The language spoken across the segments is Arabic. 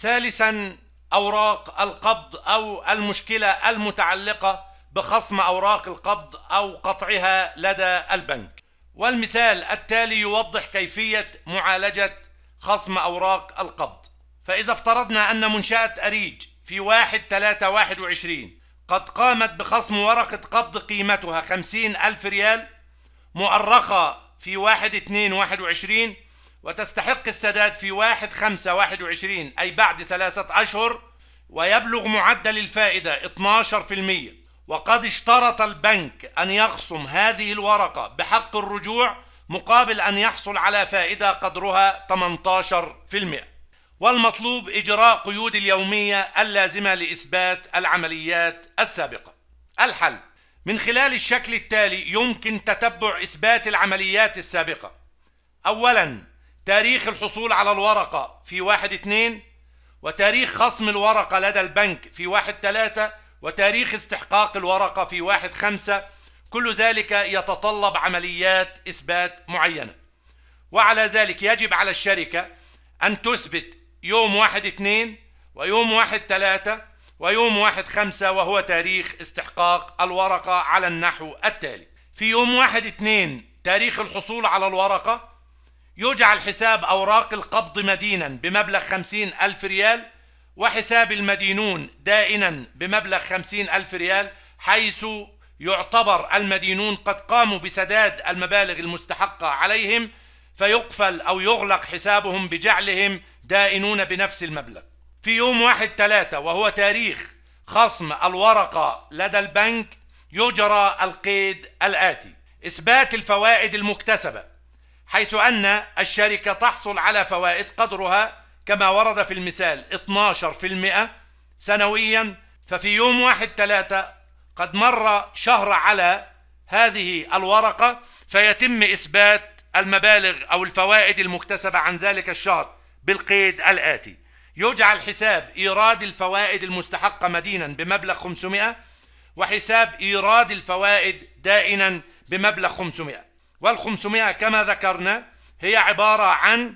ثالثا أوراق القبض أو المشكلة المتعلقة بخصم أوراق القبض أو قطعها لدى البنك والمثال التالي يوضح كيفية معالجة خصم أوراق القبض فإذا افترضنا أن منشأة أريج في 1 3 21 قد قامت بخصم ورقة قبض قيمتها 50 ألف ريال مؤرخة في 1 2 21 وتستحق السداد في واحد خمسة واحد وعشرين أي بعد ثلاثة أشهر ويبلغ معدل الفائدة 12% وقد اشترط البنك أن يخصم هذه الورقة بحق الرجوع مقابل أن يحصل على فائدة قدرها 18% والمطلوب إجراء قيود اليومية اللازمة لإثبات العمليات السابقة الحل من خلال الشكل التالي يمكن تتبع إثبات العمليات السابقة أولاً تاريخ الحصول على الورقة في واحد اثنين وتاريخ خصم الورقة لدى البنك في واحد ثلاثة وتاريخ استحقاق الورقة في واحد خمسة كل ذلك يتطلب عمليات إثبات معينة وعلى ذلك يجب على الشركة أن تثبت يوم واحد اثنين ويوم واحد ثلاثة ويوم واحد خمسة وهو تاريخ استحقاق الورقة على النحو التالي في يوم واحد اثنين تاريخ الحصول على الورقة يجعل حساب أوراق القبض مدينا بمبلغ خمسين ألف ريال وحساب المدينون دائنا بمبلغ خمسين ألف ريال حيث يعتبر المدينون قد قاموا بسداد المبالغ المستحقة عليهم فيقفل أو يغلق حسابهم بجعلهم دائنون بنفس المبلغ في يوم واحد ثلاثة وهو تاريخ خصم الورقة لدى البنك يجرى القيد الآتي إثبات الفوائد المكتسبة حيث أن الشركة تحصل على فوائد قدرها كما ورد في المثال 12% سنويا ففي يوم واحد ثلاثة قد مر شهر على هذه الورقة فيتم إثبات المبالغ أو الفوائد المكتسبة عن ذلك الشهر بالقيد الآتي يجعل حساب إيراد الفوائد المستحقة مدينا بمبلغ 500 وحساب إيراد الفوائد دائنا بمبلغ 500 وال500 كما ذكرنا هي عبارة عن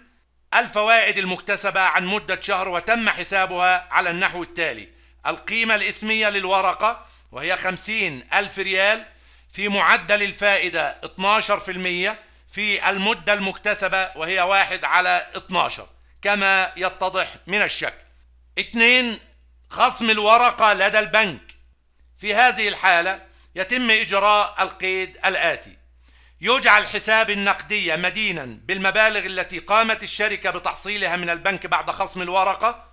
الفوائد المكتسبة عن مدة شهر وتم حسابها على النحو التالي القيمة الإسمية للورقة وهي 50 ألف ريال في معدل الفائدة 12% في المدة المكتسبة وهي 1 على 12 كما يتضح من الشكل اثنين خصم الورقة لدى البنك في هذه الحالة يتم إجراء القيد الآتي يجعل حساب النقدية مدينا بالمبالغ التي قامت الشركة بتحصيلها من البنك بعد خصم الورقة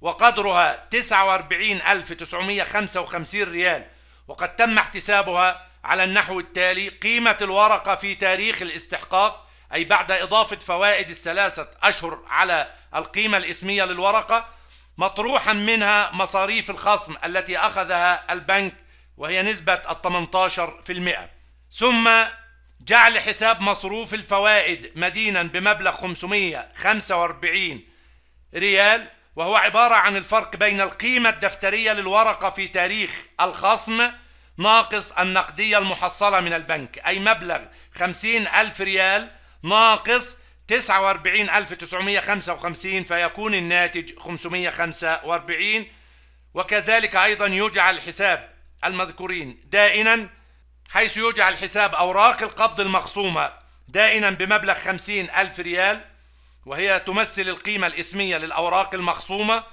وقدرها 49955 ريال وقد تم احتسابها على النحو التالي قيمة الورقة في تاريخ الاستحقاق أي بعد إضافة فوائد الثلاثة أشهر على القيمة الإسمية للورقة مطروحا منها مصاريف الخصم التي أخذها البنك وهي نسبة 18% ثم جعل حساب مصروف الفوائد مدينا بمبلغ 545 ريال وهو عبارة عن الفرق بين القيمة الدفترية للورقة في تاريخ الخصم ناقص النقدية المحصلة من البنك أي مبلغ 50 ألف ريال ناقص 49955 فيكون الناتج 545 وكذلك أيضا يجعل حساب المذكورين دائنا حيث يجعل الحساب أوراق القبض المخصومة دائنا بمبلغ 50 ألف ريال وهي تمثل القيمة الإسمية للأوراق المخصومة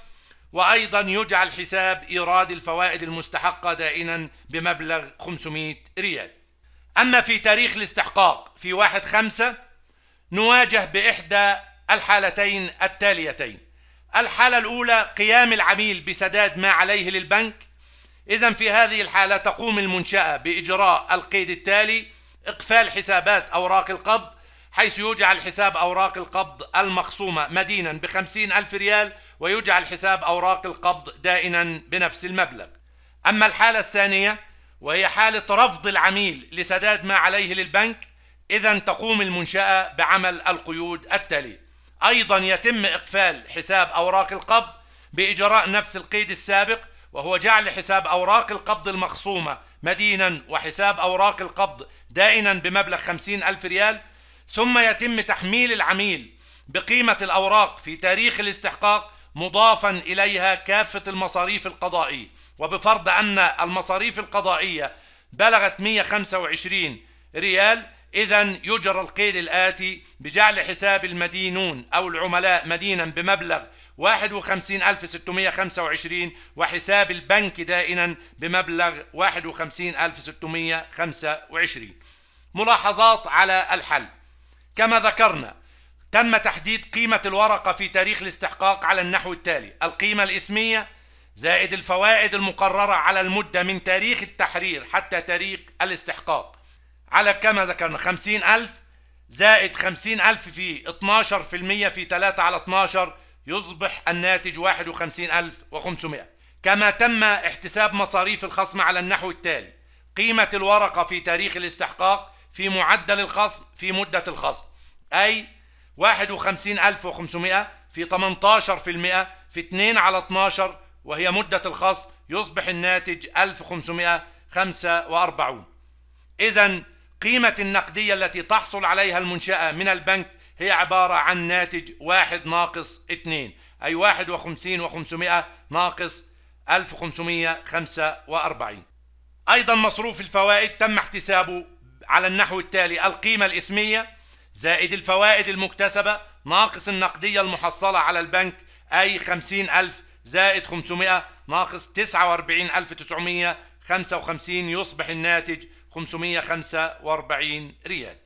وأيضا يجعل حساب إيراد الفوائد المستحقة دائما بمبلغ 500 ريال أما في تاريخ الاستحقاق في واحد خمسة نواجه بإحدى الحالتين التاليتين الحالة الأولى قيام العميل بسداد ما عليه للبنك إذا في هذه الحالة تقوم المنشأة بإجراء القيد التالي إقفال حسابات أوراق القبض حيث يجعل حساب أوراق القبض المخصومة مدينا بخمسين ألف ريال ويجعل حساب أوراق القبض دائنا بنفس المبلغ أما الحالة الثانية وهي حالة رفض العميل لسداد ما عليه للبنك إذا تقوم المنشأة بعمل القيود التالي أيضا يتم إقفال حساب أوراق القبض بإجراء نفس القيد السابق وهو جعل حساب أوراق القبض المخصومة مدينا وحساب أوراق القبض دائنا بمبلغ خمسين ألف ريال ثم يتم تحميل العميل بقيمة الأوراق في تاريخ الاستحقاق مضافا إليها كافة المصاريف القضائية وبفرض أن المصاريف القضائية بلغت 125 ريال إذا يجرى القيد الآتي بجعل حساب المدينون أو العملاء مدينا بمبلغ 51625 وحساب البنك دائنا بمبلغ 51625 ملاحظات على الحل كما ذكرنا تم تحديد قيمة الورقة في تاريخ الاستحقاق على النحو التالي القيمة الإسمية زائد الفوائد المقررة على المدة من تاريخ التحرير حتى تاريخ الاستحقاق على كما ذكرنا 50000 زائد 50000 في 12% في 3 على 12 يصبح الناتج 51500 كما تم احتساب مصاريف الخصم على النحو التالي قيمة الورقة في تاريخ الاستحقاق في معدل الخصم في مدة الخصم أي 51500 في 18% في 2 على 12 وهي مدة الخصم يصبح الناتج 1545 إذا قيمة النقدية التي تحصل عليها المنشأة من البنك هي عبارة عن ناتج واحد ناقص اثنين أي واحد وخمسين وخمسمائة ناقص ألف وخمسمائة خمسة وأربعين أيضا مصروف الفوائد تم احتسابه على النحو التالي القيمة الإسمية زائد الفوائد المكتسبة ناقص النقدية المحصلة على البنك أي خمسين ألف زائد خمسمائة ناقص تسعة وأربعين ألف تسعمية خمسة وخمسين يصبح الناتج خمسمية خمسة وأربعين ريال